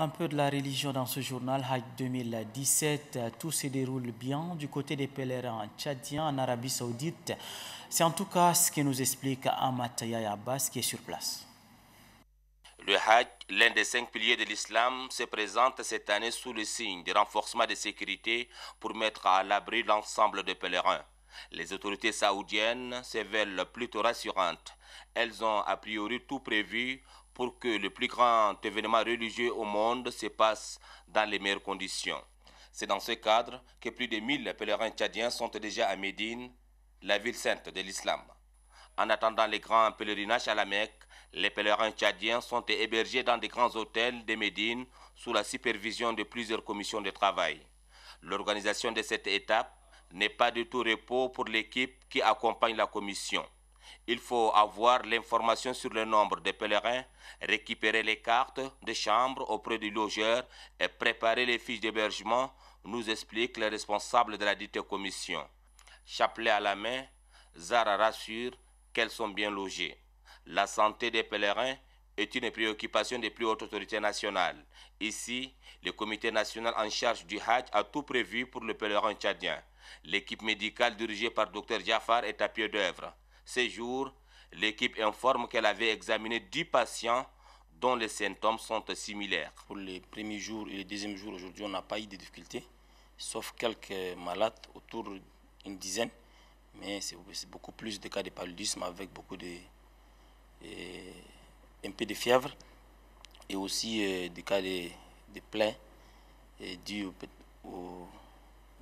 Un peu de la religion dans ce journal Hajj 2017. Tout se déroule bien du côté des pèlerins tchadiens en Arabie Saoudite. C'est en tout cas ce que nous explique Amataya Abbas qui est sur place. Le Hajj, l'un des cinq piliers de l'islam, se présente cette année sous le signe du renforcement de sécurité pour mettre à l'abri l'ensemble des pèlerins. Les autorités saoudiennes se veulent plutôt rassurantes. Elles ont a priori tout prévu pour que le plus grand événement religieux au monde se passe dans les meilleures conditions. C'est dans ce cadre que plus de 1000 pèlerins tchadiens sont déjà à Médine, la ville sainte de l'islam. En attendant les grands pèlerinages à la Mecque, les pèlerins tchadiens sont hébergés dans des grands hôtels de Médine sous la supervision de plusieurs commissions de travail. L'organisation de cette étape n'est pas du tout repos pour l'équipe qui accompagne la commission. Il faut avoir l'information sur le nombre de pèlerins, récupérer les cartes de chambre auprès du logeur et préparer les fiches d'hébergement, nous explique le responsable de la dite commission. Chapelet à la main, Zara rassure qu'elles sont bien logées. La santé des pèlerins est une préoccupation des plus hautes autorités nationales. Ici, le comité national en charge du Hajj a tout prévu pour le pèlerin tchadien. L'équipe médicale dirigée par Dr Jafar est à pied d'œuvre. Ces jours, l'équipe informe qu'elle avait examiné 10 patients dont les symptômes sont similaires. Pour les premiers jours et les deuxièmes jours, aujourd'hui, on n'a pas eu de difficultés, sauf quelques malades, autour d'une dizaine, mais c'est beaucoup plus de cas de paludisme avec beaucoup de. un peu de fièvre et aussi euh, des cas de, plaies des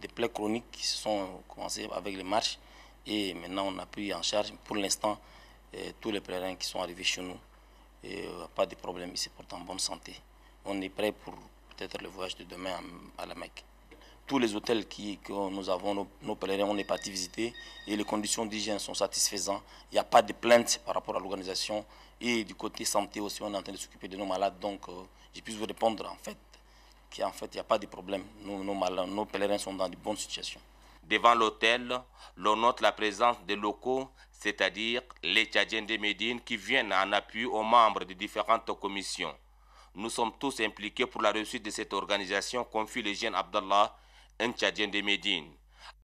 plaies chroniques qui se sont commencées avec les marches et maintenant, on a pris en charge pour l'instant euh, tous les pèlerins qui sont arrivés chez nous. Et, euh, pas de problème, ils se portent en bonne santé. On est prêt pour peut-être le voyage de demain à, la Mecque tous les hôtels que nous avons, nos, pèlerins, on n'est pas visiter. et les conditions d'hygiène sont satisfaisantes. Il n'y a pas de plaintes par rapport à l'organisation. Et du côté santé aussi, on est en train de s'occuper de nos malades. Donc, euh, je puisse vous répondre en fait qu'en fait, il n'y a pas de problème. Nos, nos pèlerins sont dans de bonnes situations. Devant l'hôtel, l'on note la présence des locaux, c'est-à-dire les Tchadiens de Médine qui viennent en appui aux membres des différentes commissions. Nous sommes tous impliqués pour la réussite de cette organisation, confie le jeune Abdallah, un Tchadien de Médine.